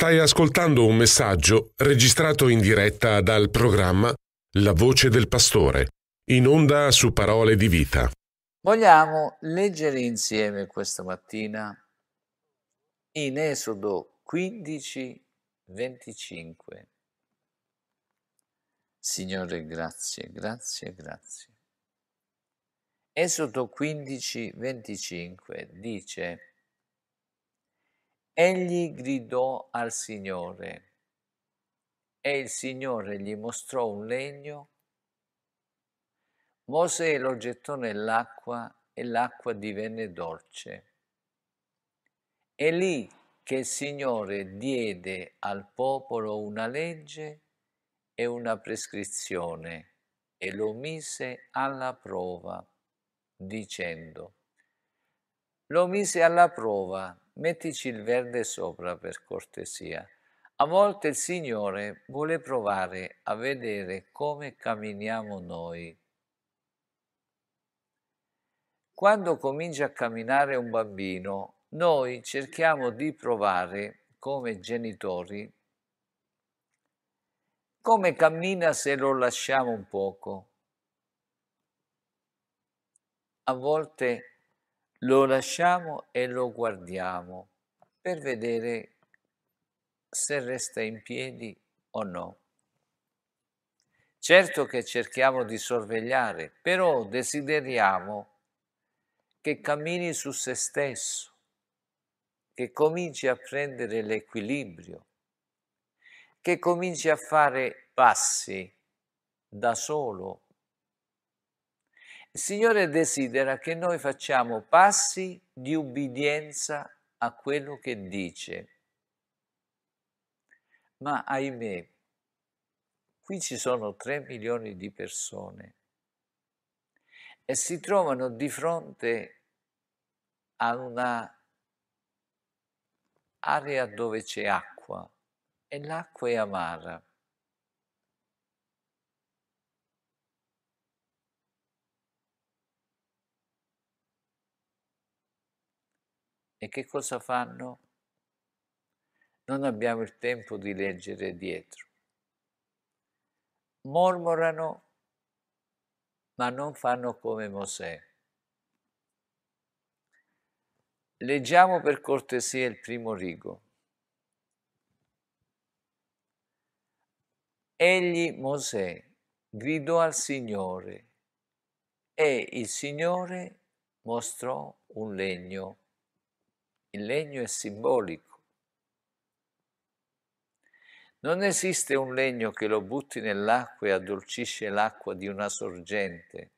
Stai ascoltando un messaggio registrato in diretta dal programma La voce del pastore, in onda su parole di vita. Vogliamo leggere insieme questa mattina in Esodo 15, 25. Signore, grazie, grazie, grazie. Esodo 15, 25 dice Egli gridò al Signore e il Signore gli mostrò un legno. Mosè lo gettò nell'acqua e l'acqua divenne dolce. E lì che il Signore diede al popolo una legge e una prescrizione e lo mise alla prova, dicendo, lo mise alla prova mettici il verde sopra per cortesia. A volte il Signore vuole provare a vedere come camminiamo noi. Quando comincia a camminare un bambino, noi cerchiamo di provare, come genitori, come cammina se lo lasciamo un poco. A volte lo lasciamo e lo guardiamo per vedere se resta in piedi o no. Certo che cerchiamo di sorvegliare, però desideriamo che cammini su se stesso, che cominci a prendere l'equilibrio, che cominci a fare passi da solo il Signore desidera che noi facciamo passi di ubbidienza a quello che dice. Ma ahimè, qui ci sono 3 milioni di persone e si trovano di fronte a una area dove c'è acqua e l'acqua è amara. E che cosa fanno? Non abbiamo il tempo di leggere dietro. Mormorano, ma non fanno come Mosè. Leggiamo per cortesia il primo rigo. Egli, Mosè, gridò al Signore e il Signore mostrò un legno il legno è simbolico. Non esiste un legno che lo butti nell'acqua e addolcisce l'acqua di una sorgente,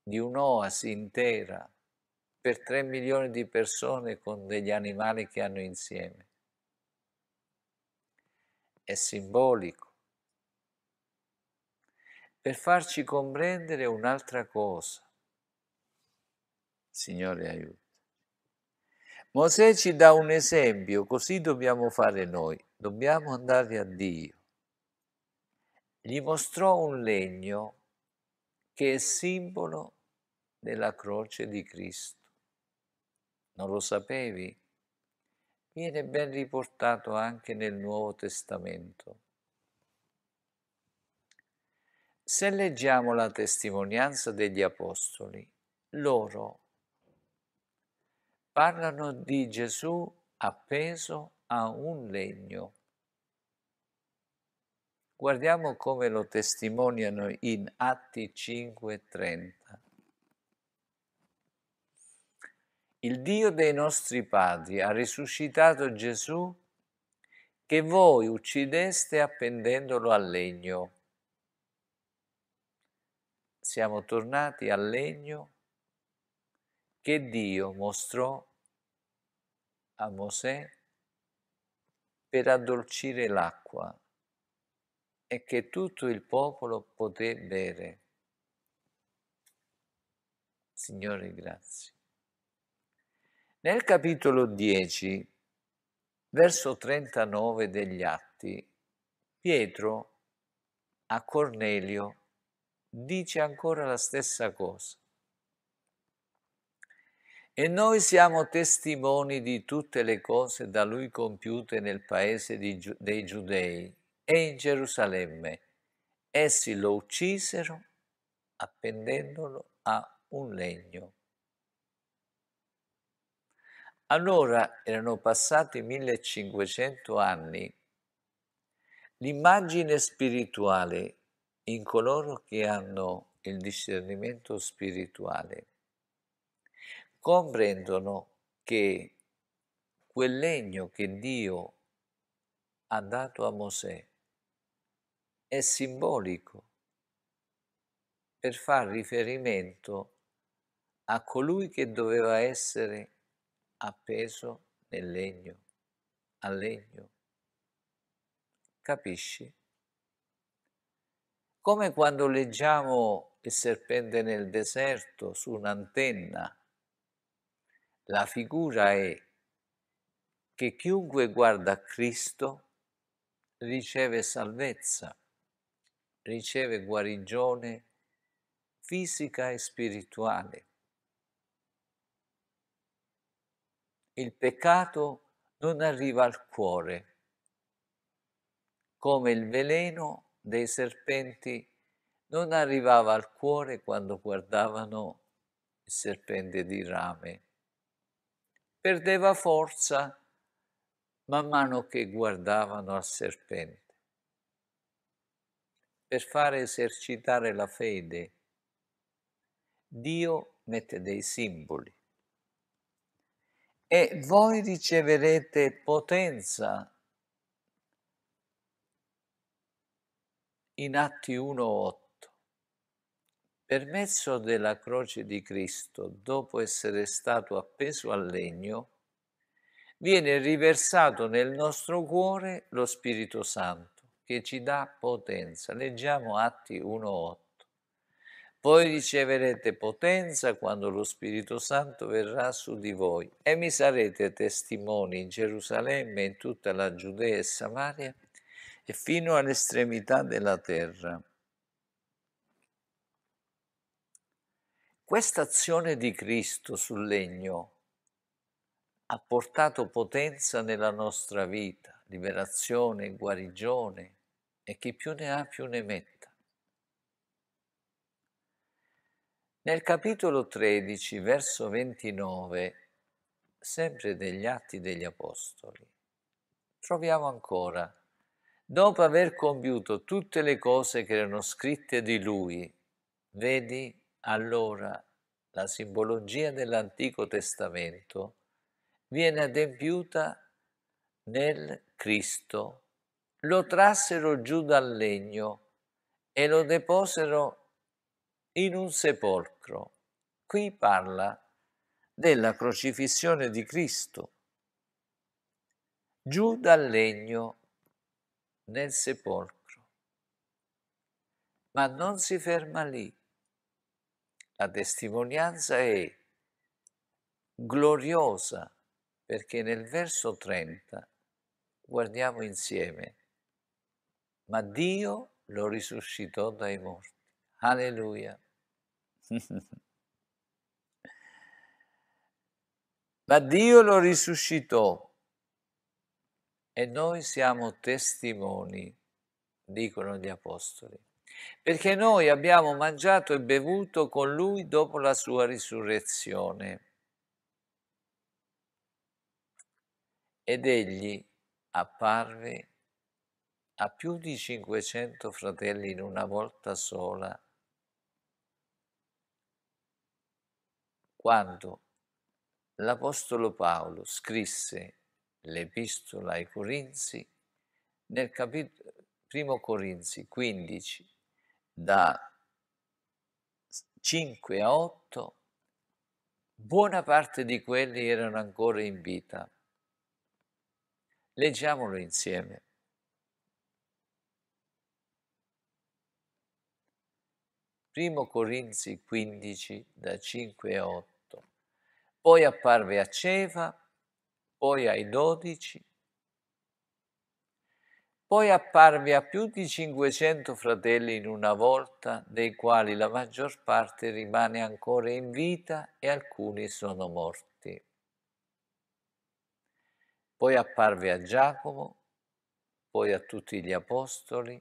di un'oasi intera, per tre milioni di persone con degli animali che hanno insieme. È simbolico. Per farci comprendere un'altra cosa. Signore aiuto. Mosè ci dà un esempio, così dobbiamo fare noi, dobbiamo andare a Dio. Gli mostrò un legno che è simbolo della croce di Cristo. Non lo sapevi? Viene ben riportato anche nel Nuovo Testamento. Se leggiamo la testimonianza degli Apostoli, loro parlano di Gesù appeso a un legno. Guardiamo come lo testimoniano in Atti 5:30. Il Dio dei nostri padri ha risuscitato Gesù che voi uccideste appendendolo al legno. Siamo tornati al legno che Dio mostrò a Mosè eh, per addolcire l'acqua e che tutto il popolo poté bere. Signore, grazie. Nel capitolo 10, verso 39 degli Atti, Pietro a Cornelio dice ancora la stessa cosa. E noi siamo testimoni di tutte le cose da lui compiute nel paese di, dei Giudei e in Gerusalemme. Essi lo uccisero appendendolo a un legno. Allora erano passati 1500 anni. L'immagine spirituale in coloro che hanno il discernimento spirituale comprendono che quel legno che Dio ha dato a Mosè è simbolico per far riferimento a colui che doveva essere appeso nel legno, al legno. Capisci? Come quando leggiamo il serpente nel deserto su un'antenna, la figura è che chiunque guarda Cristo riceve salvezza, riceve guarigione fisica e spirituale. Il peccato non arriva al cuore, come il veleno dei serpenti non arrivava al cuore quando guardavano il serpente di rame perdeva forza man mano che guardavano al serpente. Per fare esercitare la fede, Dio mette dei simboli. E voi riceverete potenza in Atti 1.8 per mezzo della croce di Cristo, dopo essere stato appeso al legno, viene riversato nel nostro cuore lo Spirito Santo, che ci dà potenza. Leggiamo Atti 1.8. Voi riceverete potenza quando lo Spirito Santo verrà su di voi e mi sarete testimoni in Gerusalemme, in tutta la Giudea e Samaria e fino all'estremità della terra. Questa azione di Cristo sul legno ha portato potenza nella nostra vita, liberazione, guarigione e chi più ne ha più ne metta. Nel capitolo 13, verso 29, sempre degli Atti degli Apostoli, troviamo ancora dopo aver compiuto tutte le cose che erano scritte di lui, vedi, allora la simbologia dell'Antico Testamento viene adempiuta nel Cristo. Lo trassero giù dal legno e lo deposero in un sepolcro. Qui parla della crocifissione di Cristo. Giù dal legno nel sepolcro. Ma non si ferma lì. La testimonianza è gloriosa perché nel verso 30 guardiamo insieme, ma Dio lo risuscitò dai morti. Alleluia. ma Dio lo risuscitò e noi siamo testimoni, dicono gli apostoli perché noi abbiamo mangiato e bevuto con lui dopo la sua risurrezione. Ed egli apparve a più di 500 fratelli in una volta sola, quando l'Apostolo Paolo scrisse l'Epistola ai Corinzi nel capitolo primo Corinzi 15, da 5 a 8, buona parte di quelli erano ancora in vita. Leggiamolo insieme. Primo Corinzi 15 da 5 a 8. Poi apparve a Ceva, poi ai dodici, poi apparve a più di 500 fratelli in una volta, dei quali la maggior parte rimane ancora in vita e alcuni sono morti. Poi apparve a Giacomo, poi a tutti gli apostoli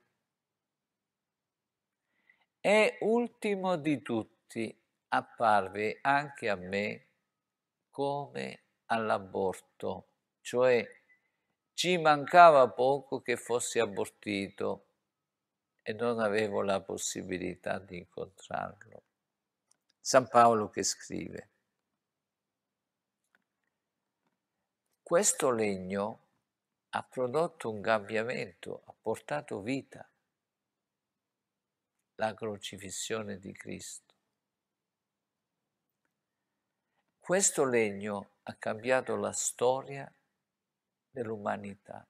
e ultimo di tutti apparve anche a me come all'aborto, cioè ci mancava poco che fossi abortito e non avevo la possibilità di incontrarlo. San Paolo che scrive, questo legno ha prodotto un cambiamento, ha portato vita, la crocifissione di Cristo. Questo legno ha cambiato la storia dell'umanità.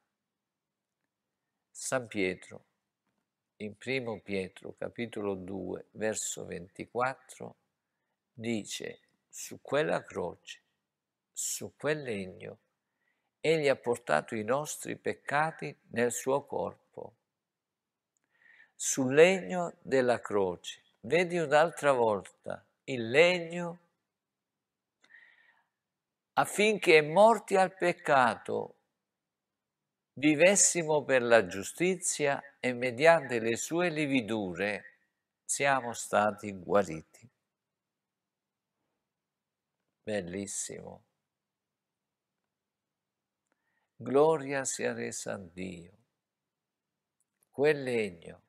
San Pietro, in primo Pietro capitolo 2, verso 24, dice su quella croce, su quel legno, egli ha portato i nostri peccati nel suo corpo. Sul legno della croce, vedi un'altra volta, il legno affinché morti al peccato vivessimo per la giustizia e mediante le sue lividure siamo stati guariti. Bellissimo. Gloria sia resa a Dio. Quel legno,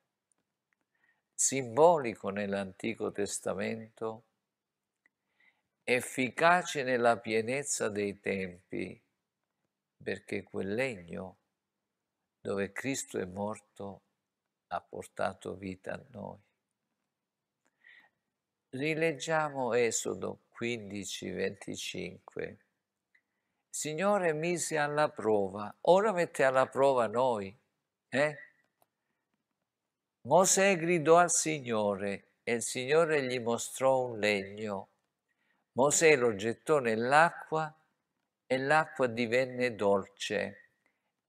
simbolico nell'Antico Testamento, efficace nella pienezza dei tempi, perché quel legno dove Cristo è morto ha portato vita a noi. Rileggiamo Esodo 15:25. Signore mise alla prova, ora mette alla prova noi. Eh? Mosè gridò al Signore e il Signore gli mostrò un legno. Mosè lo gettò nell'acqua e l'acqua divenne dolce.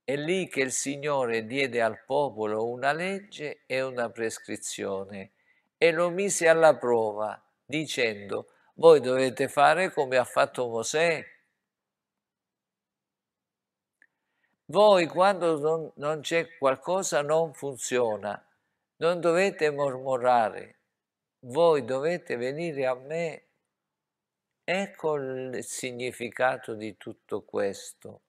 È lì che il Signore diede al popolo una legge e una prescrizione e lo mise alla prova dicendo voi dovete fare come ha fatto Mosè. Voi quando non, non c'è qualcosa non funziona, non dovete mormorare, voi dovete venire a me. Ecco il significato di tutto questo.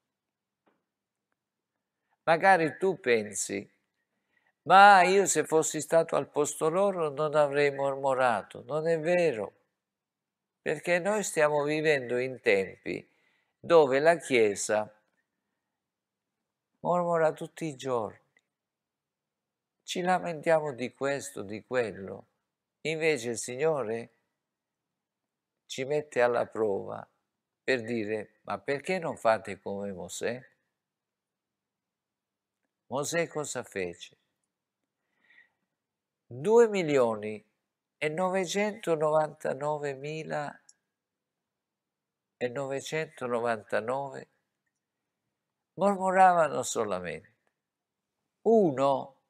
Magari tu pensi, ma io se fossi stato al posto loro non avrei mormorato. Non è vero, perché noi stiamo vivendo in tempi dove la Chiesa mormora tutti i giorni. Ci lamentiamo di questo, di quello. Invece il Signore ci mette alla prova per dire ma perché non fate come Mosè? Mosè cosa fece? 2 milioni e 999 mila e 999 mormoravano solamente. Uno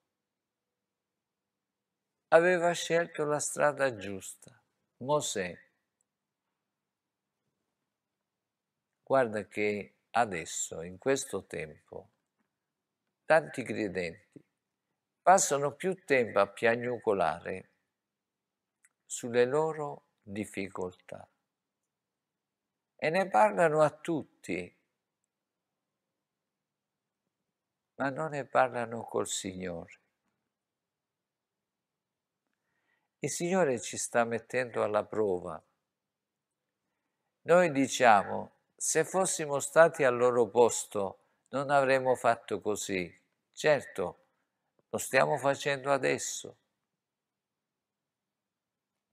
aveva scelto la strada giusta, Mosè. Guarda che adesso, in questo tempo, tanti credenti passano più tempo a piagnucolare sulle loro difficoltà e ne parlano a tutti, ma non ne parlano col Signore. Il Signore ci sta mettendo alla prova. Noi diciamo, se fossimo stati al loro posto, non avremmo fatto così, Certo, lo stiamo facendo adesso.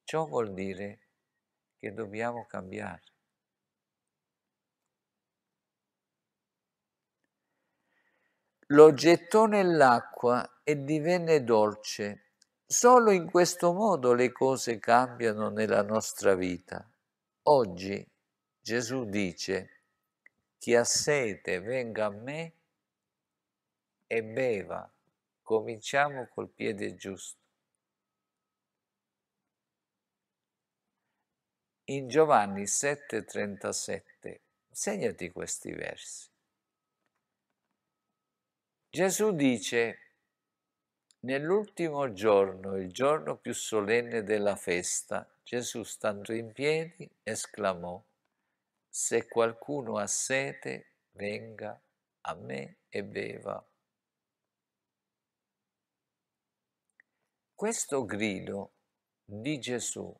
Ciò vuol dire che dobbiamo cambiare. Lo gettò nell'acqua e divenne dolce. Solo in questo modo le cose cambiano nella nostra vita. Oggi Gesù dice, chi ha sete venga a me e beva. Cominciamo col piede giusto. In Giovanni 7:37, segnati questi versi. Gesù dice, nell'ultimo giorno, il giorno più solenne della festa, Gesù stando in piedi esclamò, se qualcuno ha sete, venga a me e beva. Questo grido di Gesù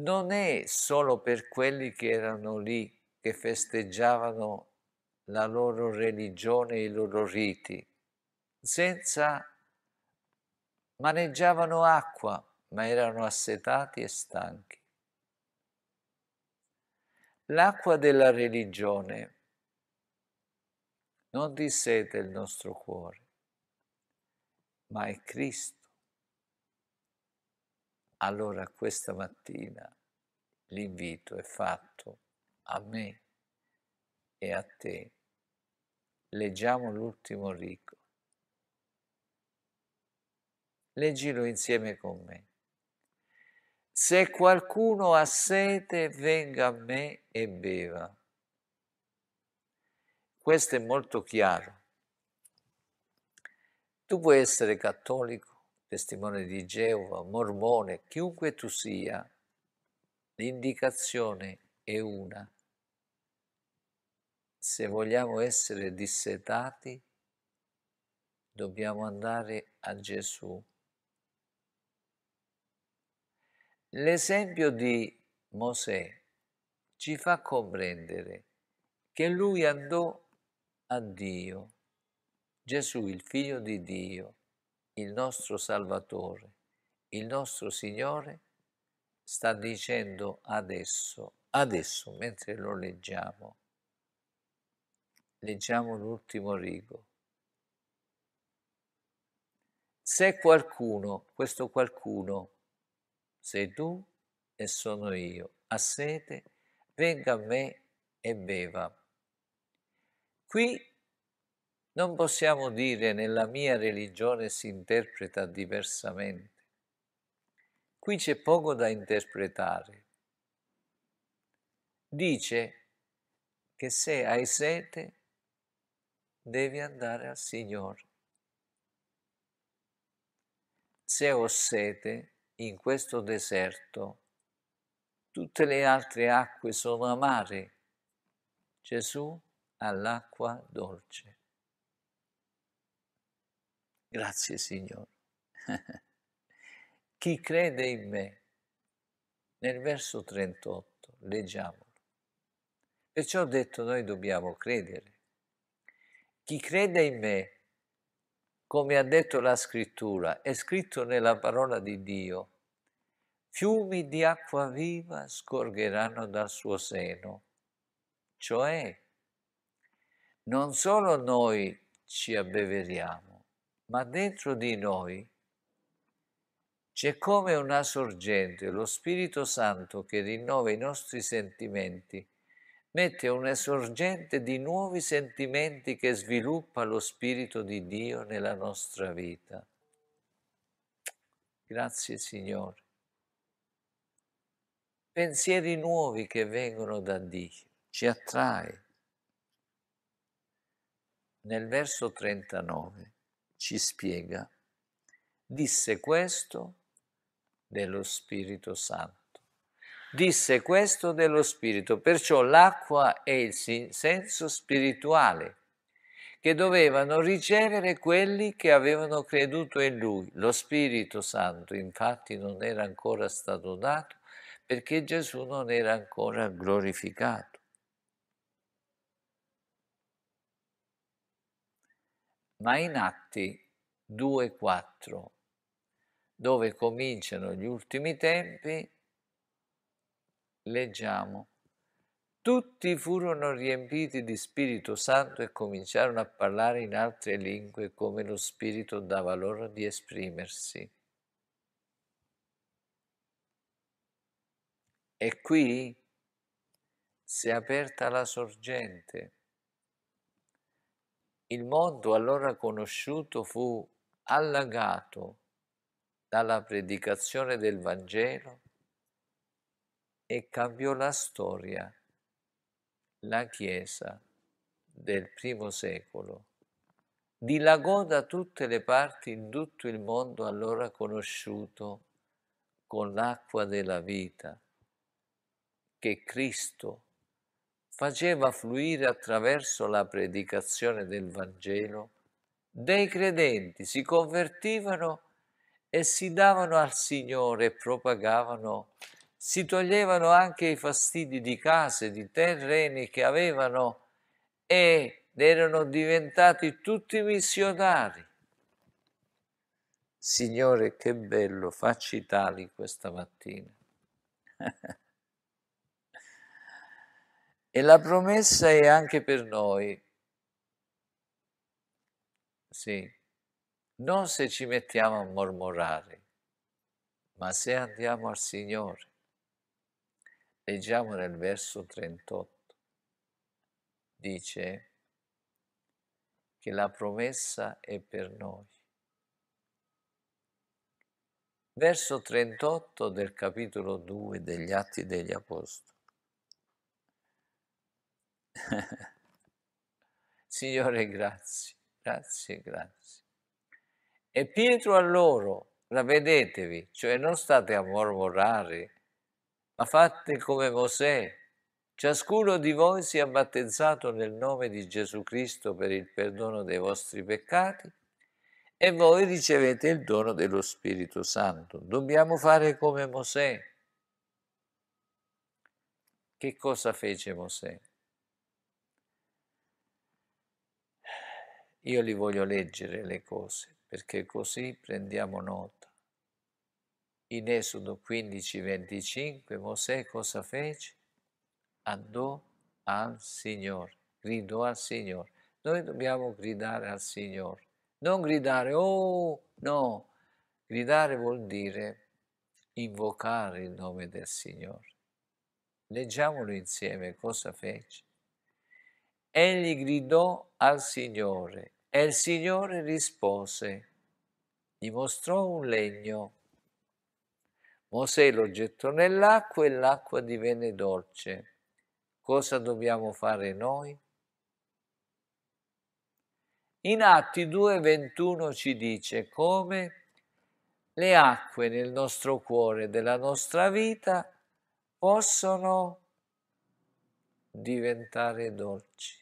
non è solo per quelli che erano lì, che festeggiavano la loro religione e i loro riti, senza maneggiavano acqua, ma erano assetati e stanchi. L'acqua della religione non dissete il nostro cuore, ma è Cristo. Allora questa mattina l'invito è fatto a me e a te. Leggiamo l'ultimo rico. Leggilo insieme con me. Se qualcuno ha sete, venga a me e beva. Questo è molto chiaro. Tu puoi essere cattolico, testimone di Geova, mormone, chiunque tu sia, l'indicazione è una. Se vogliamo essere dissetati, dobbiamo andare a Gesù. L'esempio di Mosè ci fa comprendere che lui andò a Dio Gesù, il Figlio di Dio, il nostro Salvatore, il nostro Signore, sta dicendo adesso, adesso mentre lo leggiamo, leggiamo l'ultimo rigo. Se qualcuno, questo qualcuno, sei tu e sono io, ha sete, venga a me e beva. Qui non possiamo dire nella mia religione si interpreta diversamente. Qui c'è poco da interpretare. Dice che se hai sete devi andare al Signore. Se ho sete in questo deserto, tutte le altre acque sono amare. Gesù ha l'acqua dolce. Grazie Signore. Chi crede in me? Nel verso 38 leggiamolo. Perciò ho detto noi dobbiamo credere. Chi crede in me, come ha detto la scrittura, è scritto nella parola di Dio, fiumi di acqua viva scorgeranno dal suo seno. Cioè, non solo noi ci abbeveriamo, ma dentro di noi c'è come una sorgente, lo Spirito Santo che rinnova i nostri sentimenti, mette una sorgente di nuovi sentimenti che sviluppa lo Spirito di Dio nella nostra vita. Grazie Signore. Pensieri nuovi che vengono da Dio, ci attrae. Nel verso 39 ci spiega. Disse questo dello Spirito Santo. Disse questo dello Spirito, perciò l'acqua è il senso spirituale che dovevano ricevere quelli che avevano creduto in lui. Lo Spirito Santo infatti non era ancora stato dato perché Gesù non era ancora glorificato. ma in Atti 2.4, dove cominciano gli ultimi tempi, leggiamo, tutti furono riempiti di Spirito Santo e cominciarono a parlare in altre lingue come lo Spirito dava loro di esprimersi. E qui si è aperta la sorgente il mondo allora conosciuto fu allagato dalla predicazione del Vangelo e cambiò la storia, la Chiesa del primo secolo. Dilagò da tutte le parti in tutto il mondo allora conosciuto con l'acqua della vita che Cristo ha faceva fluire attraverso la predicazione del Vangelo, dei credenti si convertivano e si davano al Signore e propagavano, si toglievano anche i fastidi di case, di terreni che avevano e erano diventati tutti missionari. Signore, che bello, facci tali questa mattina. E la promessa è anche per noi. Sì, non se ci mettiamo a mormorare, ma se andiamo al Signore. Leggiamo nel verso 38. Dice che la promessa è per noi. Verso 38 del capitolo 2 degli Atti degli Apostoli. Signore, grazie, grazie, grazie. E Pietro a loro, ravvedetevi, cioè non state a mormorare, ma fate come Mosè. Ciascuno di voi sia battezzato nel nome di Gesù Cristo per il perdono dei vostri peccati e voi ricevete il dono dello Spirito Santo. Dobbiamo fare come Mosè. Che cosa fece Mosè? Io li voglio leggere le cose perché così prendiamo nota. In Esodo 15, 25 Mosè cosa fece? Andò al Signore, gridò al Signore. Noi dobbiamo gridare al Signore, non gridare oh no, gridare vuol dire invocare il nome del Signore. Leggiamolo insieme cosa fece egli gridò al Signore e il Signore rispose, gli mostrò un legno. Mosè lo gettò nell'acqua e l'acqua divenne dolce. Cosa dobbiamo fare noi? In Atti 2.21 ci dice come le acque nel nostro cuore della nostra vita possono diventare dolci.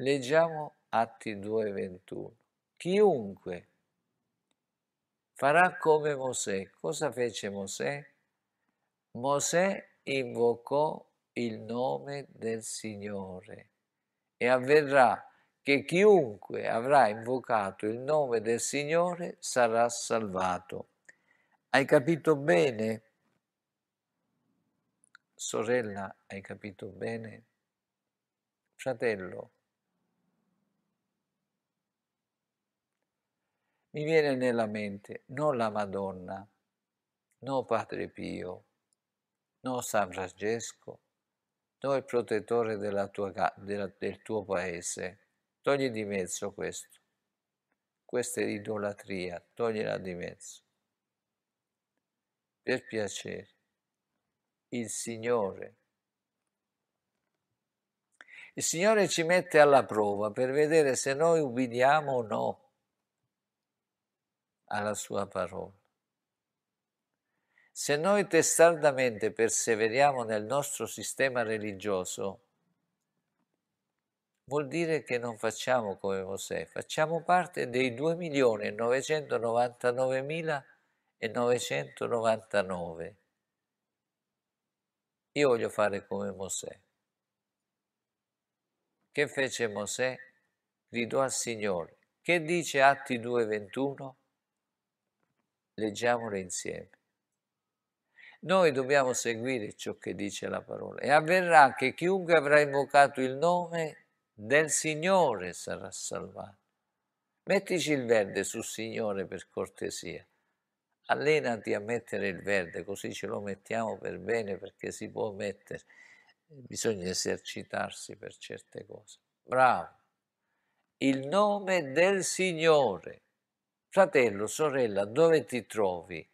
Leggiamo Atti 2:21. Chiunque farà come Mosè. Cosa fece Mosè? Mosè invocò il nome del Signore e avverrà che chiunque avrà invocato il nome del Signore sarà salvato. Hai capito bene? Sorella, hai capito bene? Fratello, mi viene nella mente non la Madonna, no Padre Pio, no San Francesco, no il protettore della tua, della, del tuo paese. Togli di mezzo questo. Questa è idolatria, togliela di mezzo. Per piacere, il Signore. Il Signore ci mette alla prova per vedere se noi ubbidiamo o no alla sua parola. Se noi testardamente perseveriamo nel nostro sistema religioso, vuol dire che non facciamo come Mosè, facciamo parte dei 2.999.999. Io voglio fare come Mosè. Che fece Mosè? Gridò al Signore. Che dice Atti 2.21? Leggiamole insieme. Noi dobbiamo seguire ciò che dice la parola e avverrà che chiunque avrà invocato il nome del Signore sarà salvato. Mettici il verde sul Signore per cortesia. Allenati a mettere il verde, così ce lo mettiamo per bene perché si può mettere. Bisogna esercitarsi per certe cose. Bravo. Il nome del Signore. Fratello, sorella, dove ti trovi?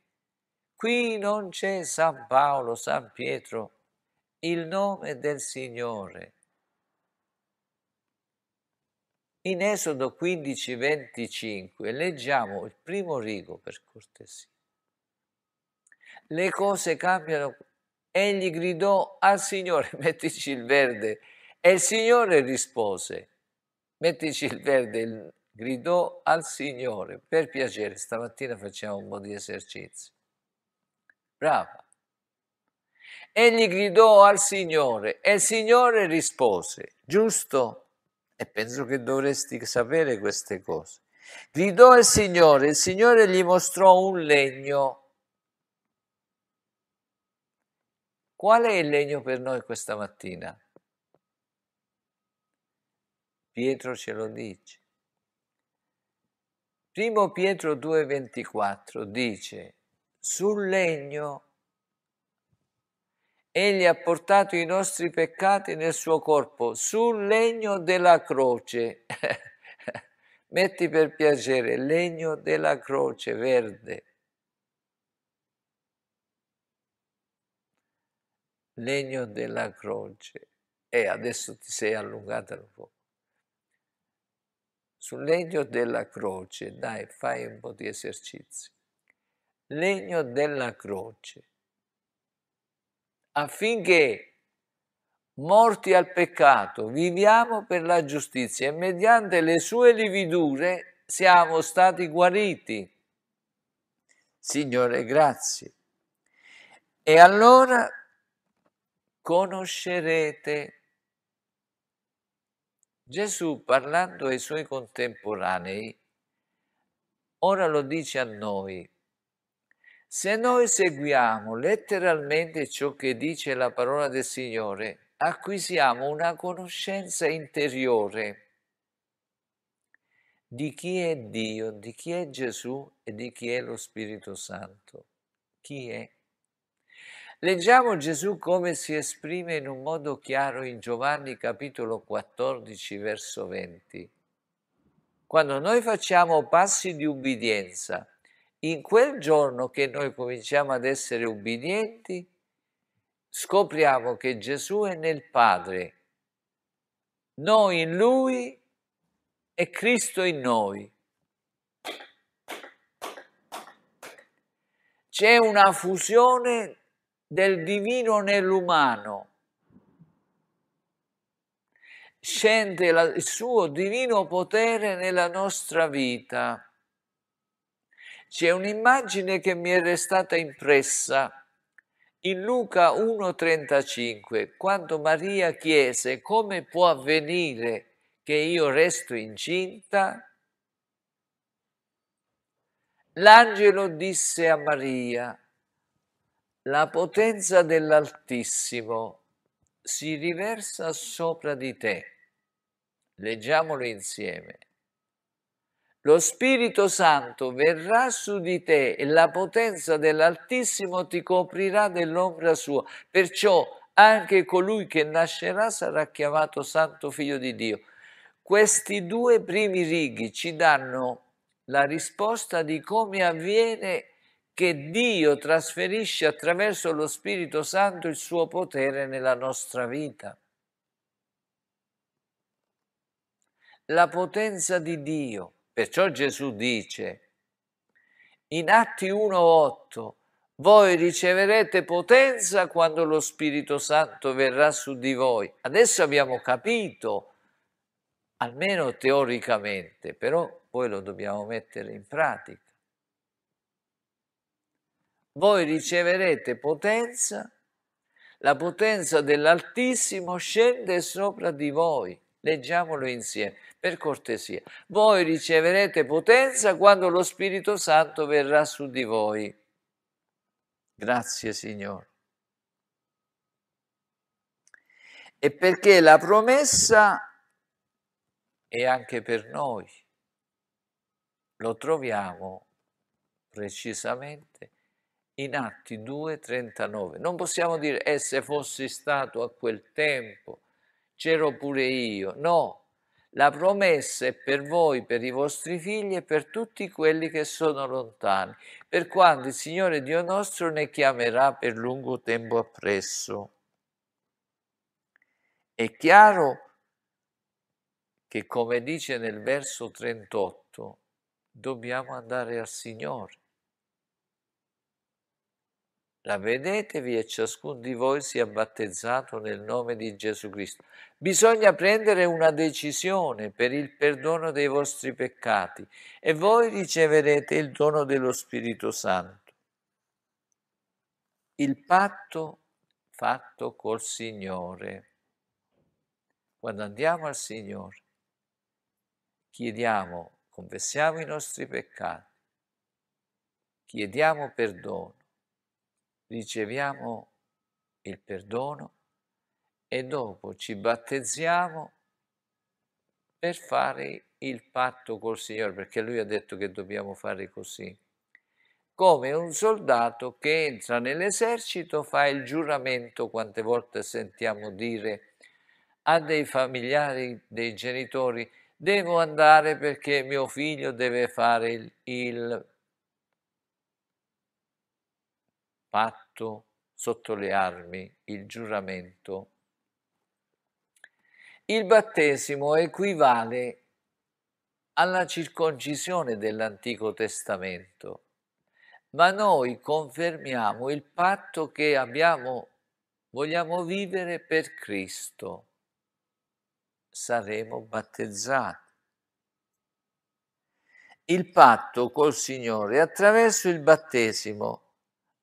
Qui non c'è San Paolo, San Pietro, il nome del Signore. In Esodo 15, 25 leggiamo il primo rigo per cortesia. Le cose cambiano. Egli gridò al Signore, mettici il verde. E il Signore rispose, mettici il verde, gridò al Signore, per piacere, stamattina facciamo un po' di esercizi. Brava. Egli gridò al Signore e il Signore rispose, giusto? E penso che dovresti sapere queste cose. Gridò al Signore, il Signore gli mostrò un legno. Qual è il legno per noi questa mattina? Pietro ce lo dice. Primo Pietro 2,24 dice, sul legno egli ha portato i nostri peccati nel suo corpo, sul legno della croce. Metti per piacere legno della croce verde. Legno della croce. E eh, adesso ti sei allungata un po' sul legno della croce, dai, fai un po' di esercizi. Legno della croce, affinché morti al peccato viviamo per la giustizia e mediante le sue lividure siamo stati guariti. Signore, grazie. E allora conoscerete Gesù, parlando ai suoi contemporanei, ora lo dice a noi. Se noi seguiamo letteralmente ciò che dice la parola del Signore, acquisiamo una conoscenza interiore di chi è Dio, di chi è Gesù e di chi è lo Spirito Santo. Chi è? Leggiamo Gesù come si esprime in un modo chiaro in Giovanni capitolo 14 verso 20. Quando noi facciamo passi di ubbidienza, in quel giorno che noi cominciamo ad essere ubbidienti, scopriamo che Gesù è nel Padre, noi in Lui e Cristo in noi. C'è una fusione del divino nell'umano. Scende la, il suo divino potere nella nostra vita. C'è un'immagine che mi è restata impressa in Luca 1,35, quando Maria chiese come può avvenire che io resto incinta, l'angelo disse a Maria, la potenza dell'Altissimo si riversa sopra di te. Leggiamolo insieme. Lo Spirito Santo verrà su di te e la potenza dell'Altissimo ti coprirà dell'ombra sua. Perciò anche colui che nascerà sarà chiamato Santo Figlio di Dio. Questi due primi righi ci danno la risposta di come avviene che Dio trasferisce attraverso lo Spirito Santo il suo potere nella nostra vita. La potenza di Dio, perciò Gesù dice in Atti 1.8, voi riceverete potenza quando lo Spirito Santo verrà su di voi. Adesso abbiamo capito, almeno teoricamente, però poi lo dobbiamo mettere in pratica voi riceverete potenza, la potenza dell'Altissimo scende sopra di voi. Leggiamolo insieme, per cortesia. Voi riceverete potenza quando lo Spirito Santo verrà su di voi. Grazie Signore. E perché la promessa è anche per noi. Lo troviamo precisamente in Atti 2,39. Non possiamo dire, e eh, se fossi stato a quel tempo, c'ero pure io. No, la promessa è per voi, per i vostri figli e per tutti quelli che sono lontani, per quando il Signore Dio nostro ne chiamerà per lungo tempo appresso. È chiaro che, come dice nel verso 38, dobbiamo andare al Signore Ravvedetevi e ciascun di voi sia battezzato nel nome di Gesù Cristo. Bisogna prendere una decisione per il perdono dei vostri peccati e voi riceverete il dono dello Spirito Santo. Il patto fatto col Signore. Quando andiamo al Signore, chiediamo, confessiamo i nostri peccati, chiediamo perdono riceviamo il perdono e dopo ci battezziamo per fare il patto col Signore, perché lui ha detto che dobbiamo fare così. Come un soldato che entra nell'esercito fa il giuramento, quante volte sentiamo dire a dei familiari, dei genitori, devo andare perché mio figlio deve fare il, il patto atto sotto le armi il giuramento. Il battesimo equivale alla circoncisione dell'Antico Testamento, ma noi confermiamo il patto che abbiamo, vogliamo vivere per Cristo. Saremo battezzati il patto col Signore attraverso il battesimo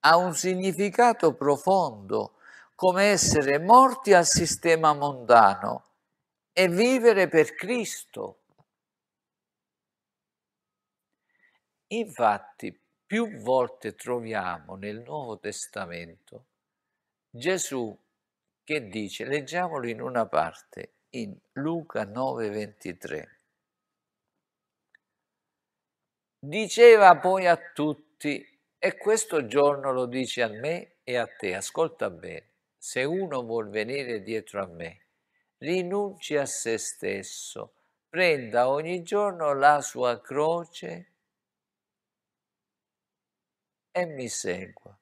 ha un significato profondo, come essere morti al sistema mondano e vivere per Cristo. Infatti, più volte troviamo nel Nuovo Testamento Gesù che dice, leggiamolo in una parte, in Luca 9:23. Diceva poi a tutti, e questo giorno lo dice a me e a te, ascolta bene, se uno vuol venire dietro a me, rinunci a se stesso, prenda ogni giorno la sua croce e mi segua.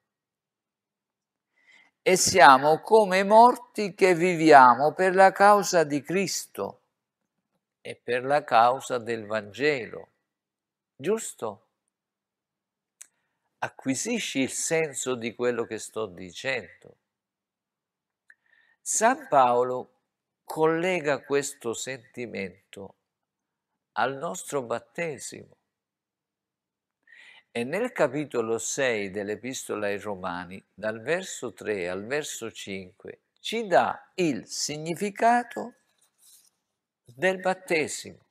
E siamo come morti che viviamo per la causa di Cristo e per la causa del Vangelo. Giusto? acquisisci il senso di quello che sto dicendo. San Paolo collega questo sentimento al nostro battesimo. E nel capitolo 6 dell'Epistola ai Romani, dal verso 3 al verso 5, ci dà il significato del battesimo.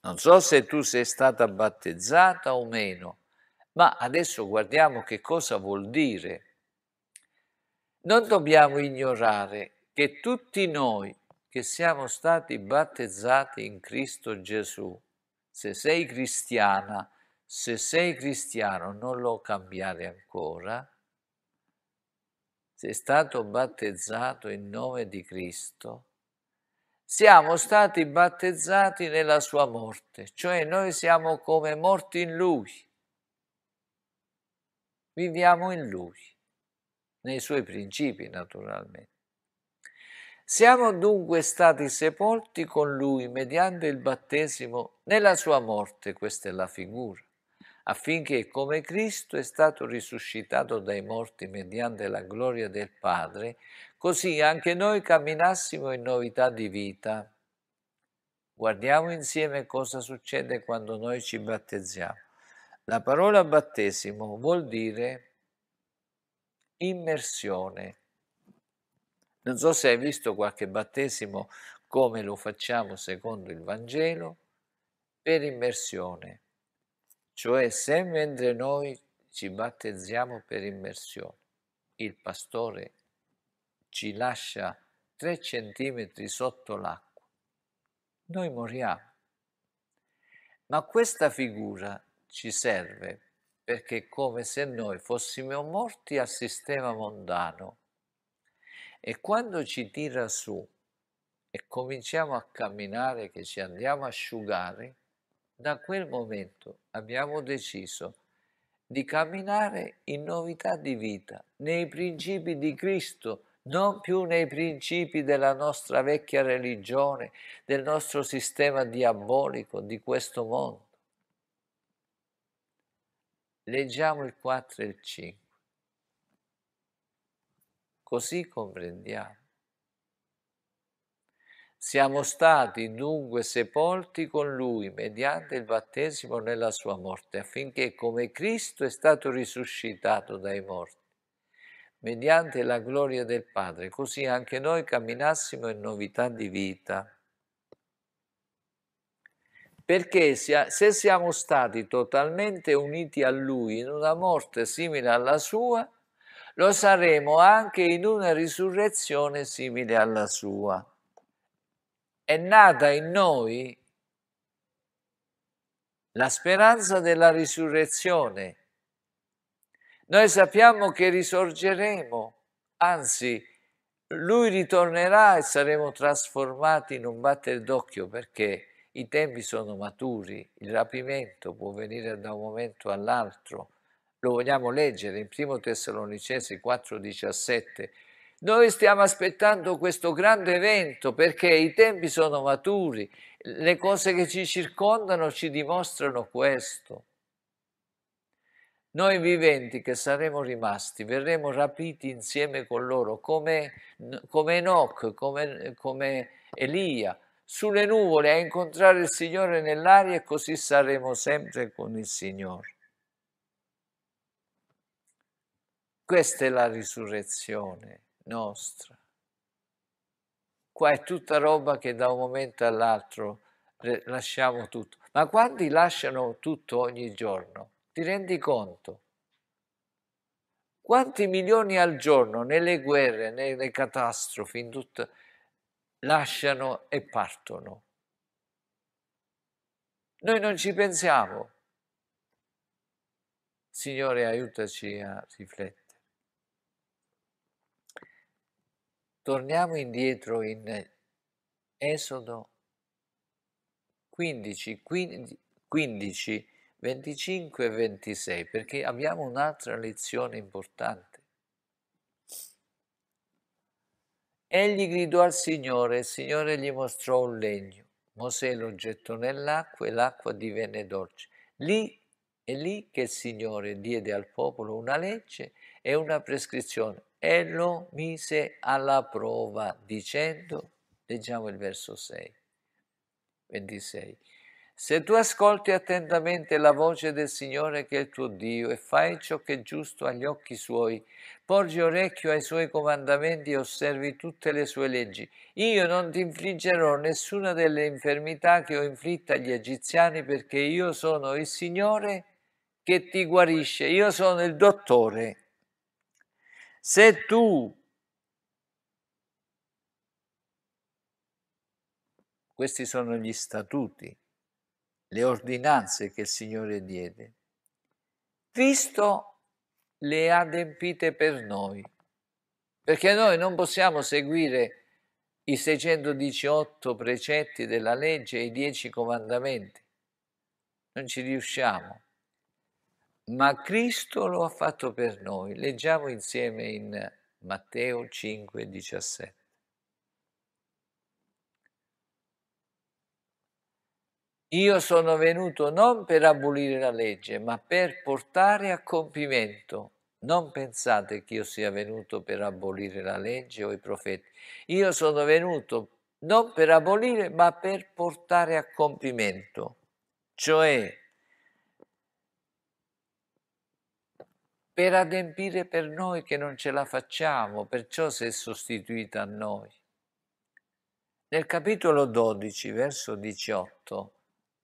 Non so se tu sei stata battezzata o meno, ma adesso guardiamo che cosa vuol dire. Non dobbiamo ignorare che tutti noi che siamo stati battezzati in Cristo Gesù, se sei cristiana, se sei cristiano non lo cambiare ancora, sei stato battezzato in nome di Cristo, siamo stati battezzati nella sua morte, cioè noi siamo come morti in lui viviamo in Lui, nei Suoi principi naturalmente. Siamo dunque stati sepolti con Lui mediante il battesimo nella Sua morte, questa è la figura, affinché come Cristo è stato risuscitato dai morti mediante la gloria del Padre, così anche noi camminassimo in novità di vita. Guardiamo insieme cosa succede quando noi ci battezziamo. La parola battesimo vuol dire immersione. Non so se hai visto qualche battesimo come lo facciamo secondo il Vangelo, per immersione, cioè se mentre noi ci battezziamo per immersione, il pastore ci lascia tre centimetri sotto l'acqua, noi moriamo. Ma questa figura ci serve perché è come se noi fossimo morti al sistema mondano e quando ci tira su e cominciamo a camminare che ci andiamo a asciugare, da quel momento abbiamo deciso di camminare in novità di vita, nei principi di Cristo, non più nei principi della nostra vecchia religione, del nostro sistema diabolico, di questo mondo. Leggiamo il 4 e il 5. Così comprendiamo. Siamo stati dunque sepolti con Lui mediante il battesimo nella sua morte, affinché come Cristo è stato risuscitato dai morti, mediante la gloria del Padre, così anche noi camminassimo in novità di vita perché se siamo stati totalmente uniti a Lui in una morte simile alla sua, lo saremo anche in una risurrezione simile alla sua. È nata in noi la speranza della risurrezione. Noi sappiamo che risorgeremo, anzi, Lui ritornerà e saremo trasformati in un batter d'occhio perché i tempi sono maturi, il rapimento può venire da un momento all'altro. Lo vogliamo leggere in 1 Tessalonicesi 4:17. Noi stiamo aspettando questo grande evento perché i tempi sono maturi, le cose che ci circondano ci dimostrano questo. Noi viventi che saremo rimasti, verremo rapiti insieme con loro, come, come Enoch, come, come Elia, sulle nuvole a incontrare il Signore nell'aria e così saremo sempre con il Signore. Questa è la risurrezione nostra. Qua è tutta roba che da un momento all'altro lasciamo tutto. Ma quanti lasciano tutto ogni giorno? Ti rendi conto? Quanti milioni al giorno nelle guerre, nelle catastrofi, in tutto lasciano e partono. Noi non ci pensiamo. Signore, aiutaci a riflettere. Torniamo indietro in Esodo 15, 15, 25 e 26, perché abbiamo un'altra lezione importante. Egli gridò al Signore, il Signore gli mostrò un legno. Mosè lo gettò nell'acqua e l'acqua divenne dolce. Lì è lì che il Signore diede al popolo una legge e una prescrizione e lo mise alla prova dicendo, leggiamo il verso 6, 26, se tu ascolti attentamente la voce del Signore che è il tuo Dio e fai ciò che è giusto agli occhi suoi, porgi orecchio ai suoi comandamenti e osservi tutte le sue leggi, io non ti infliggerò nessuna delle infermità che ho inflitta agli egiziani perché io sono il Signore che ti guarisce, io sono il dottore. Se tu Questi sono gli statuti le ordinanze che il Signore diede. Cristo le ha adempite per noi, perché noi non possiamo seguire i 618 precetti della legge e i 10 comandamenti, non ci riusciamo, ma Cristo lo ha fatto per noi. Leggiamo insieme in Matteo 5, 17. Io sono venuto non per abolire la legge, ma per portare a compimento. Non pensate che io sia venuto per abolire la legge o i profeti. Io sono venuto non per abolire, ma per portare a compimento. Cioè, per adempiere per noi che non ce la facciamo, perciò si è sostituita a noi. Nel capitolo 12, verso 18,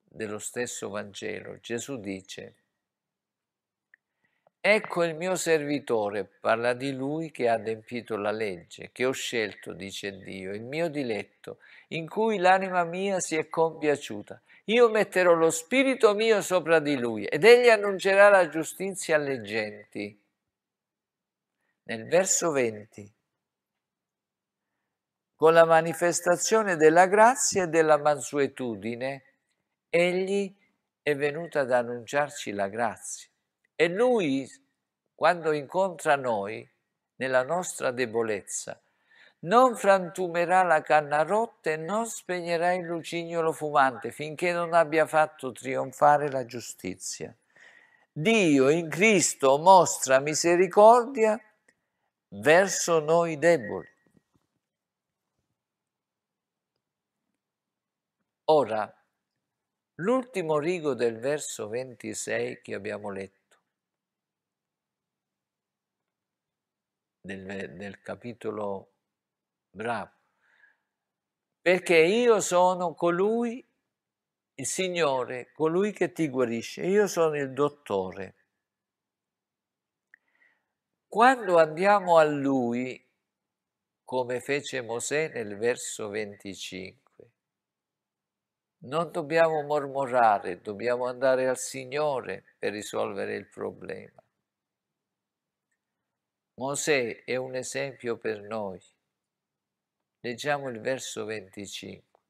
dello stesso Vangelo, Gesù dice, Ecco il mio servitore, parla di lui che ha adempiuto la legge, che ho scelto, dice Dio, il mio diletto, in cui l'anima mia si è compiaciuta. Io metterò lo spirito mio sopra di lui ed egli annuncerà la giustizia alle genti. Nel verso 20, con la manifestazione della grazia e della mansuetudine, Egli è venuto ad annunciarci la grazia e lui, quando incontra noi, nella nostra debolezza, non frantumerà la canna rotta e non spegnerà il lucignolo fumante finché non abbia fatto trionfare la giustizia. Dio in Cristo mostra misericordia verso noi deboli. Ora, l'ultimo rigo del verso 26 che abbiamo letto, del, del capitolo bravo, perché io sono colui, il Signore, colui che ti guarisce, io sono il dottore. Quando andiamo a Lui, come fece Mosè nel verso 25, non dobbiamo mormorare, dobbiamo andare al Signore per risolvere il problema. Mosè è un esempio per noi. Leggiamo il verso 25.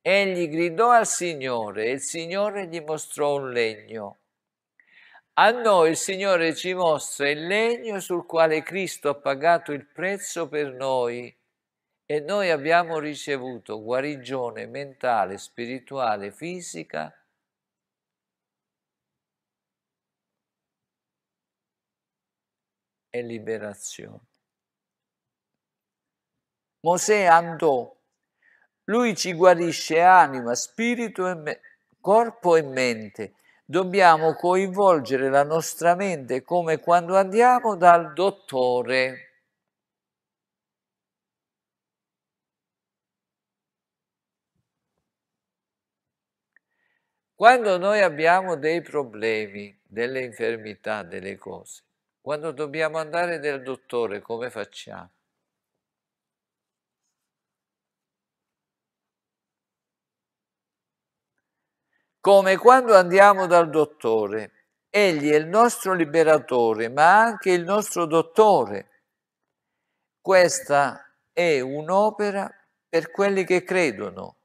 Egli gridò al Signore e il Signore gli mostrò un legno. A noi il Signore ci mostra il legno sul quale Cristo ha pagato il prezzo per noi e noi abbiamo ricevuto guarigione mentale, spirituale, fisica. e liberazione. Mosè andò, lui ci guarisce anima, spirito, e corpo e mente. Dobbiamo coinvolgere la nostra mente come quando andiamo dal dottore. Quando noi abbiamo dei problemi, delle infermità, delle cose, quando dobbiamo andare dal dottore, come facciamo? Come quando andiamo dal dottore, egli è il nostro liberatore, ma anche il nostro dottore. Questa è un'opera per quelli che credono.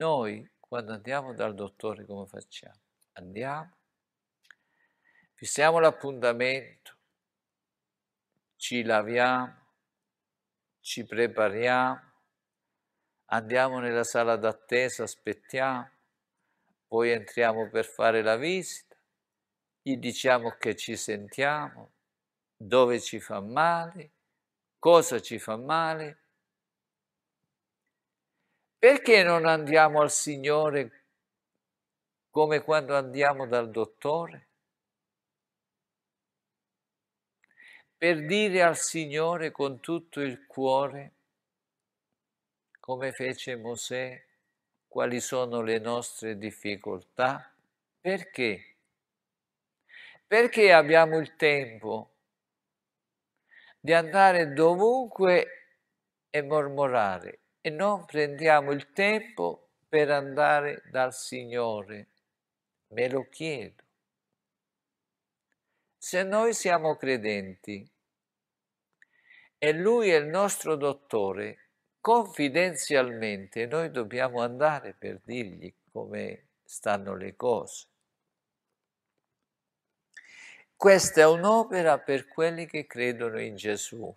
Noi quando andiamo dal dottore come facciamo? Andiamo, fissiamo l'appuntamento, ci laviamo, ci prepariamo, andiamo nella sala d'attesa, aspettiamo, poi entriamo per fare la visita, gli diciamo che ci sentiamo, dove ci fa male, cosa ci fa male, perché non andiamo al Signore come quando andiamo dal dottore? Per dire al Signore con tutto il cuore, come fece Mosè, quali sono le nostre difficoltà? Perché? Perché abbiamo il tempo di andare dovunque e mormorare e non prendiamo il tempo per andare dal Signore. Me lo chiedo. Se noi siamo credenti e Lui è il nostro dottore, confidenzialmente noi dobbiamo andare per dirgli come stanno le cose. Questa è un'opera per quelli che credono in Gesù.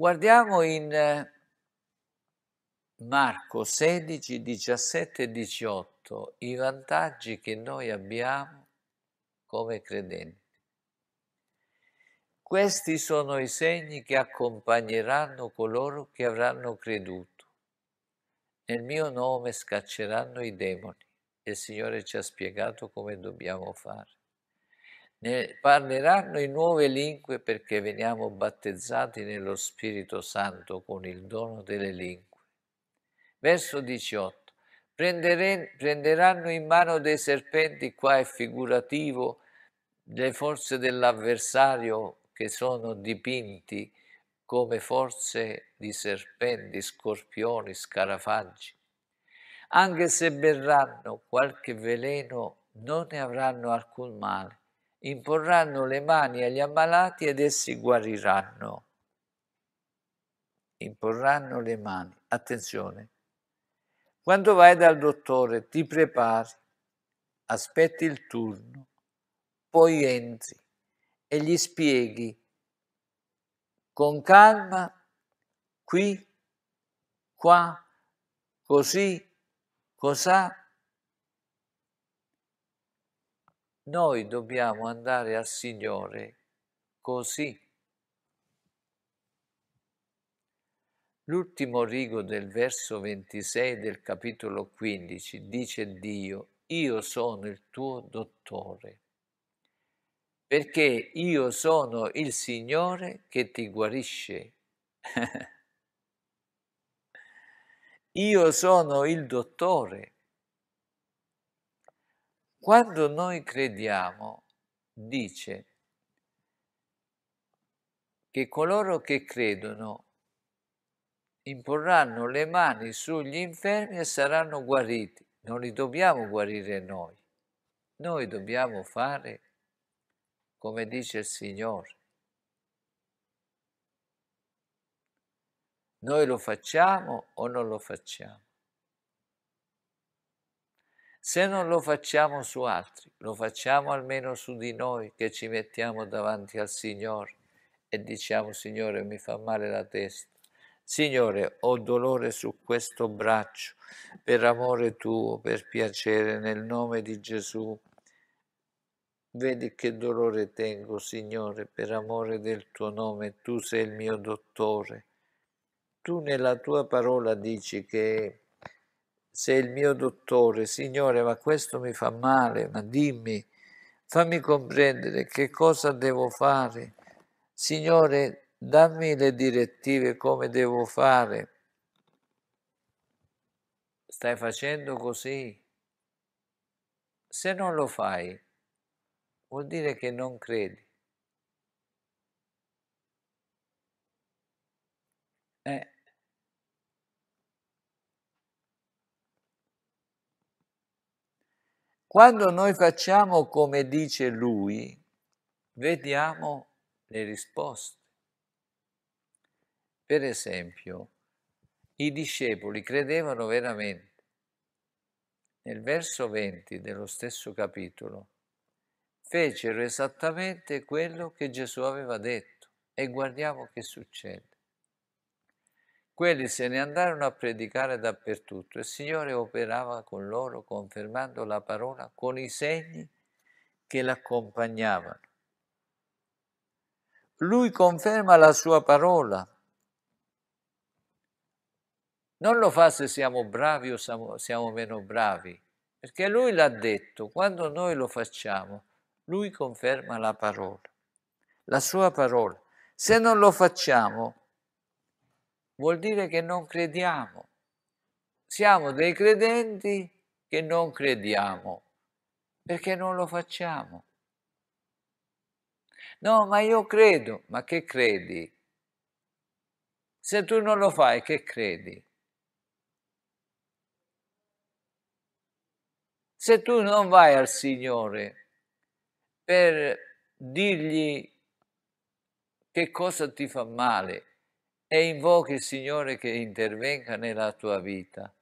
Guardiamo in eh, Marco 16, 17 e 18 i vantaggi che noi abbiamo come credenti. Questi sono i segni che accompagneranno coloro che avranno creduto. Nel mio nome scacceranno i demoni. Il Signore ci ha spiegato come dobbiamo fare. Ne parleranno in nuove lingue perché veniamo battezzati nello Spirito Santo con il dono delle lingue. Verso 18. prenderanno in mano dei serpenti, qua è figurativo, le forze dell'avversario che sono dipinti come forze di serpenti, scorpioni, scarafaggi. Anche se berranno qualche veleno, non ne avranno alcun male imporranno le mani agli ammalati ed essi guariranno. Imporranno le mani. Attenzione. Quando vai dal dottore ti prepari, aspetti il turno, poi entri e gli spieghi con calma qui, qua, così, cos'ha Noi dobbiamo andare al Signore così. L'ultimo rigo del verso 26 del capitolo 15 dice Dio, io sono il tuo dottore, perché io sono il Signore che ti guarisce. io sono il dottore. Quando noi crediamo, dice che coloro che credono imporranno le mani sugli infermi e saranno guariti. Non li dobbiamo guarire noi, noi dobbiamo fare come dice il Signore. Noi lo facciamo o non lo facciamo? Se non lo facciamo su altri, lo facciamo almeno su di noi che ci mettiamo davanti al Signore e diciamo Signore mi fa male la testa, Signore ho dolore su questo braccio, per amore tuo, per piacere, nel nome di Gesù. Vedi che dolore tengo, Signore, per amore del tuo nome, tu sei il mio dottore. Tu nella tua parola dici che se il mio dottore, Signore, ma questo mi fa male, ma dimmi, fammi comprendere che cosa devo fare. Signore, dammi le direttive come devo fare. Stai facendo così. Se non lo fai, vuol dire che non credi. Eh, Quando noi facciamo come dice lui, vediamo le risposte. Per esempio, i discepoli credevano veramente. Nel verso 20 dello stesso capitolo fecero esattamente quello che Gesù aveva detto e guardiamo che succede. Quelli se ne andarono a predicare dappertutto. e Il Signore operava con loro confermando la parola con i segni che l'accompagnavano. Lui conferma la sua parola. Non lo fa se siamo bravi o siamo meno bravi, perché lui l'ha detto. Quando noi lo facciamo, lui conferma la parola, la sua parola. Se non lo facciamo, vuol dire che non crediamo. Siamo dei credenti che non crediamo perché non lo facciamo. No, ma io credo, ma che credi? Se tu non lo fai, che credi? Se tu non vai al Signore per dirgli che cosa ti fa male, e invochi il Signore che intervenga nella tua vita.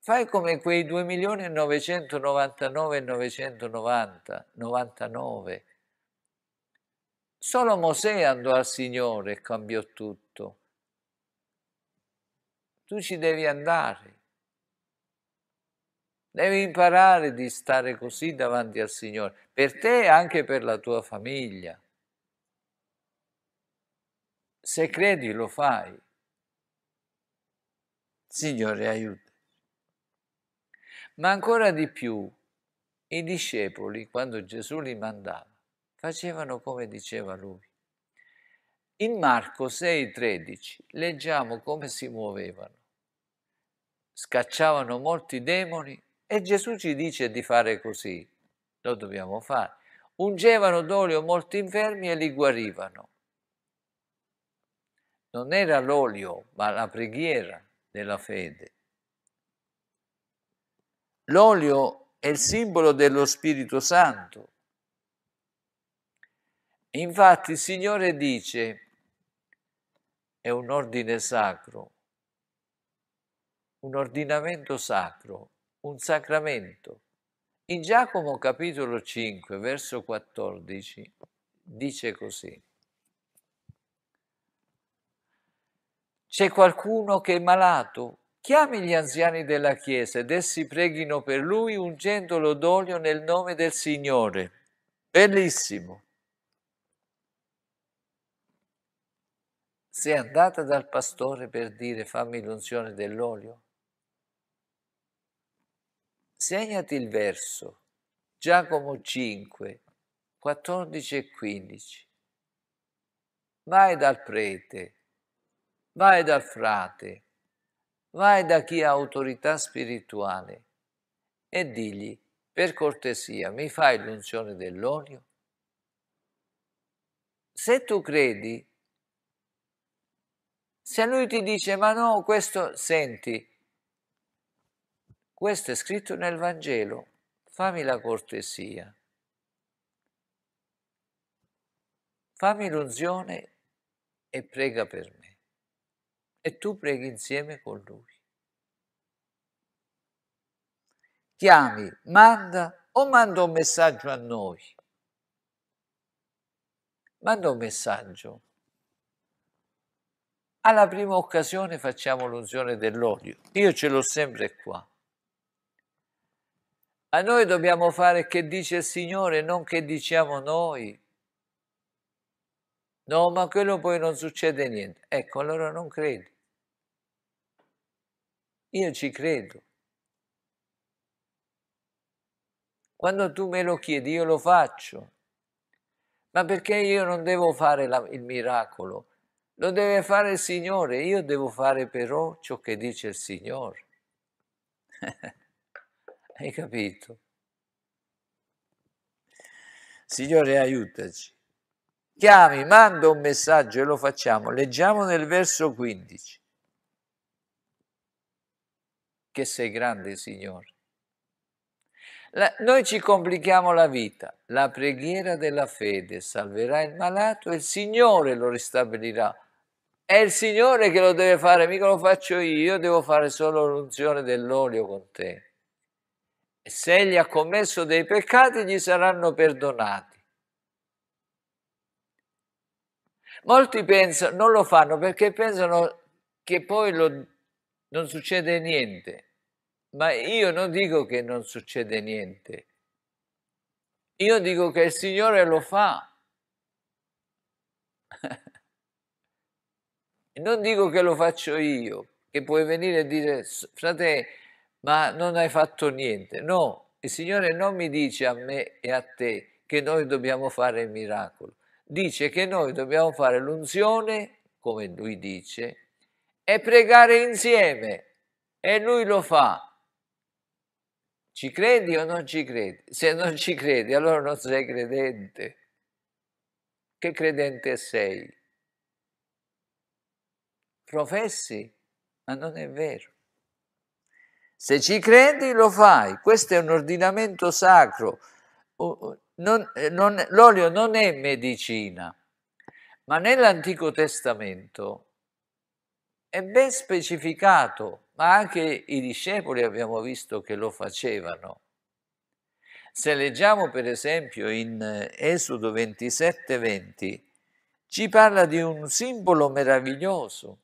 Fai come quei 2.999.990, 99. Solo Mosè andò al Signore e cambiò tutto. Tu ci devi andare. Devi imparare di stare così davanti al Signore, per te e anche per la tua famiglia. Se credi lo fai. Signore, aiuta. Ma ancora di più, i discepoli, quando Gesù li mandava, facevano come diceva lui. In Marco 6,13 leggiamo come si muovevano. Scacciavano molti demoni e Gesù ci dice di fare così. Lo dobbiamo fare. Ungevano d'olio molti infermi e li guarivano non era l'olio, ma la preghiera della fede. L'olio è il simbolo dello Spirito Santo. Infatti il Signore dice, è un ordine sacro, un ordinamento sacro, un sacramento. In Giacomo capitolo 5, verso 14, dice così. c'è qualcuno che è malato, chiami gli anziani della Chiesa ed essi preghino per lui ungendolo d'olio nel nome del Signore. Bellissimo. Sei andata dal pastore per dire fammi l'unzione dell'olio? Segnati il verso, Giacomo 5, 14 e 15. Vai dal prete, vai dal frate, vai da chi ha autorità spirituale e digli, per cortesia, mi fai l'unzione dell'olio? Se tu credi, se lui ti dice, ma no, questo, senti, questo è scritto nel Vangelo, fammi la cortesia, fammi l'unzione e prega per me e tu preghi insieme con lui. Chiami, manda o manda un messaggio a noi. Manda un messaggio. Alla prima occasione facciamo l'unzione dell'olio. Io ce l'ho sempre qua. A noi dobbiamo fare che dice il Signore, non che diciamo noi. No, ma quello poi non succede niente. Ecco, allora non credi. Io ci credo. Quando tu me lo chiedi, io lo faccio. Ma perché io non devo fare la, il miracolo? Lo deve fare il Signore, io devo fare però ciò che dice il Signore. Hai capito? Signore, aiutaci. Chiami, manda un messaggio e lo facciamo. Leggiamo nel verso 15 che sei grande, Signore. La, noi ci complichiamo la vita. La preghiera della fede salverà il malato e il Signore lo ristabilirà. È il Signore che lo deve fare, mica lo faccio io, io devo fare solo l'unzione dell'olio con te. E se egli ha commesso dei peccati, gli saranno perdonati. Molti pensano, non lo fanno perché pensano che poi lo non succede niente. Ma io non dico che non succede niente. Io dico che il Signore lo fa. non dico che lo faccio io, che puoi venire e dire, frate, ma non hai fatto niente. No, il Signore non mi dice a me e a te che noi dobbiamo fare il miracolo. Dice che noi dobbiamo fare l'unzione, come Lui dice, e pregare insieme e lui lo fa. Ci credi o non ci credi? Se non ci credi, allora non sei credente. Che credente sei? Professi, ma non è vero. Se ci credi, lo fai. Questo è un ordinamento sacro. Non, eh, non, l'olio non è medicina, ma nell'Antico Testamento è ben specificato, ma anche i discepoli abbiamo visto che lo facevano. Se leggiamo per esempio in eh, Esodo 27:20, ci parla di un simbolo meraviglioso.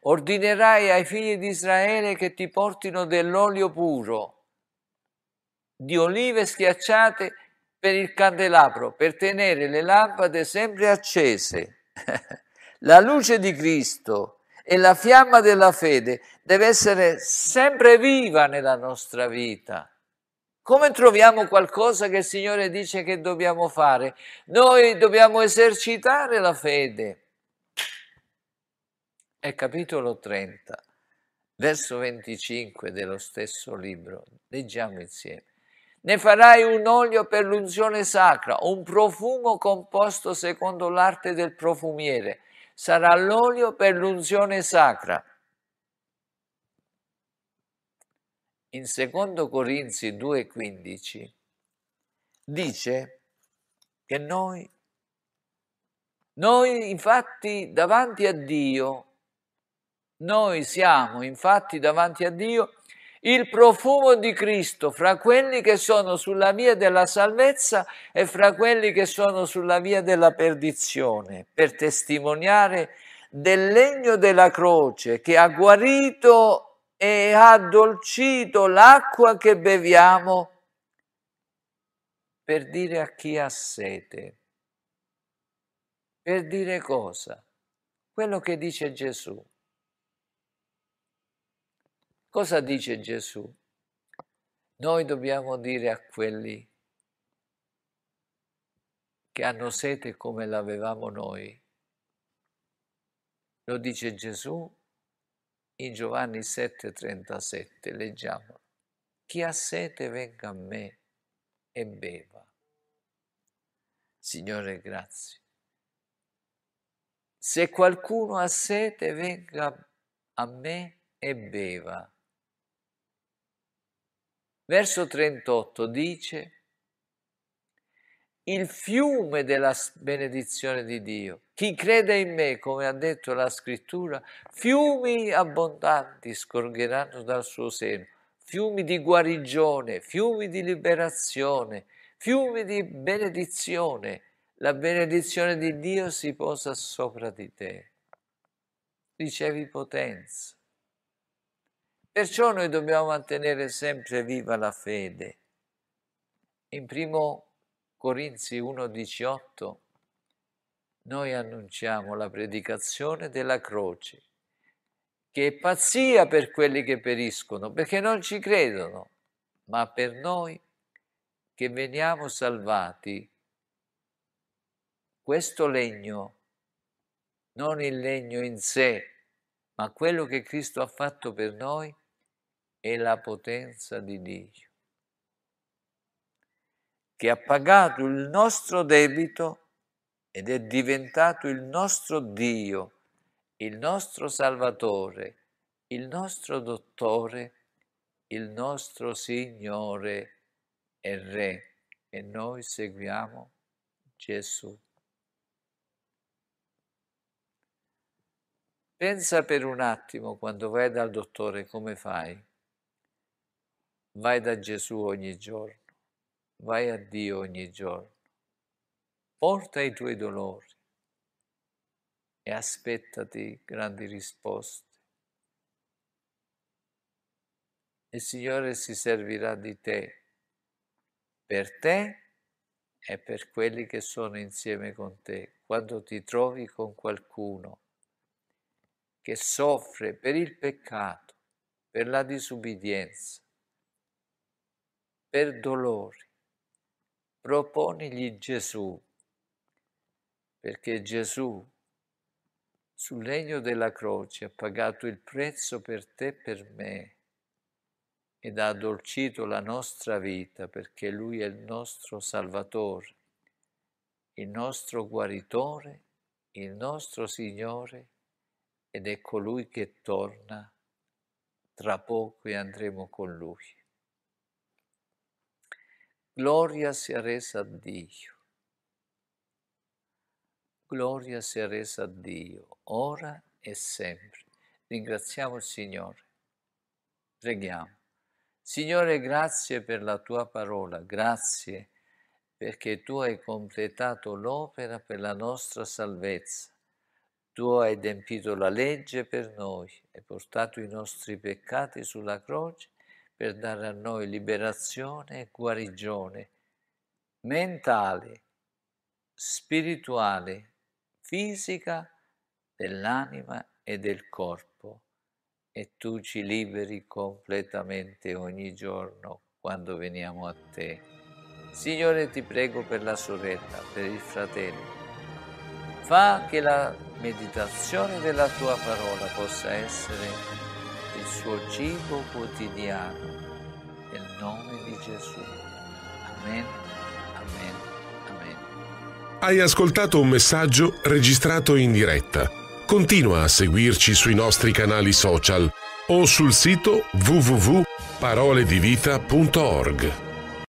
Ordinerai ai figli di Israele che ti portino dell'olio puro, di olive schiacciate per il candelabro, per tenere le lampade sempre accese. La luce di Cristo e la fiamma della fede deve essere sempre viva nella nostra vita. Come troviamo qualcosa che il Signore dice che dobbiamo fare? Noi dobbiamo esercitare la fede. È capitolo 30, verso 25 dello stesso libro. Leggiamo insieme. Ne farai un olio per l'unzione sacra, un profumo composto secondo l'arte del profumiere sarà l'olio per l'unzione sacra. In 2 Corinzi 2,15 dice che noi, noi infatti davanti a Dio, noi siamo infatti davanti a Dio il profumo di Cristo fra quelli che sono sulla via della salvezza e fra quelli che sono sulla via della perdizione, per testimoniare del legno della croce che ha guarito e ha addolcito l'acqua che beviamo per dire a chi ha sete. Per dire cosa? Quello che dice Gesù. Cosa dice Gesù? Noi dobbiamo dire a quelli che hanno sete come l'avevamo noi. Lo dice Gesù in Giovanni 7:37, leggiamo. Chi ha sete venga a me e beva. Signore, grazie. Se qualcuno ha sete venga a me e beva. Verso 38 dice, il fiume della benedizione di Dio. Chi crede in me, come ha detto la scrittura, fiumi abbondanti scorgeranno dal suo seno, fiumi di guarigione, fiumi di liberazione, fiumi di benedizione. La benedizione di Dio si posa sopra di te. Ricevi potenza. Perciò noi dobbiamo mantenere sempre viva la fede. In primo Corinzi 1,18 noi annunciamo la predicazione della croce, che è pazzia per quelli che periscono, perché non ci credono, ma per noi che veniamo salvati, questo legno, non il legno in sé, ma quello che Cristo ha fatto per noi, e la potenza di Dio, che ha pagato il nostro debito ed è diventato il nostro Dio, il nostro Salvatore, il nostro Dottore, il nostro Signore e Re. E noi seguiamo Gesù. Pensa per un attimo quando vai dal dottore come fai. Vai da Gesù ogni giorno, vai a Dio ogni giorno, porta i tuoi dolori e aspettati grandi risposte. Il Signore si servirà di te, per te e per quelli che sono insieme con te, quando ti trovi con qualcuno che soffre per il peccato, per la disubbidienza, per dolore. Proponigli Gesù, perché Gesù sul legno della croce ha pagato il prezzo per te e per me ed ha addolcito la nostra vita perché Lui è il nostro Salvatore, il nostro guaritore, il nostro Signore ed è colui che torna. Tra poco e andremo con Lui. Gloria sia resa a Dio. Gloria sia resa a Dio, ora e sempre. Ringraziamo il Signore. Preghiamo. Signore, grazie per la tua parola, grazie perché tu hai completato l'opera per la nostra salvezza. Tu hai adempiuto la legge per noi, hai portato i nostri peccati sulla croce per dare a noi liberazione e guarigione mentale, spirituale, fisica, dell'anima e del corpo. E tu ci liberi completamente ogni giorno quando veniamo a te. Signore, ti prego per la sorella, per il fratello. Fa che la meditazione della tua parola possa essere il suo cibo quotidiano nel nome di Gesù. Amen, amen, amen. Hai ascoltato un messaggio registrato in diretta. Continua a seguirci sui nostri canali social o sul sito www.paroledivita.org.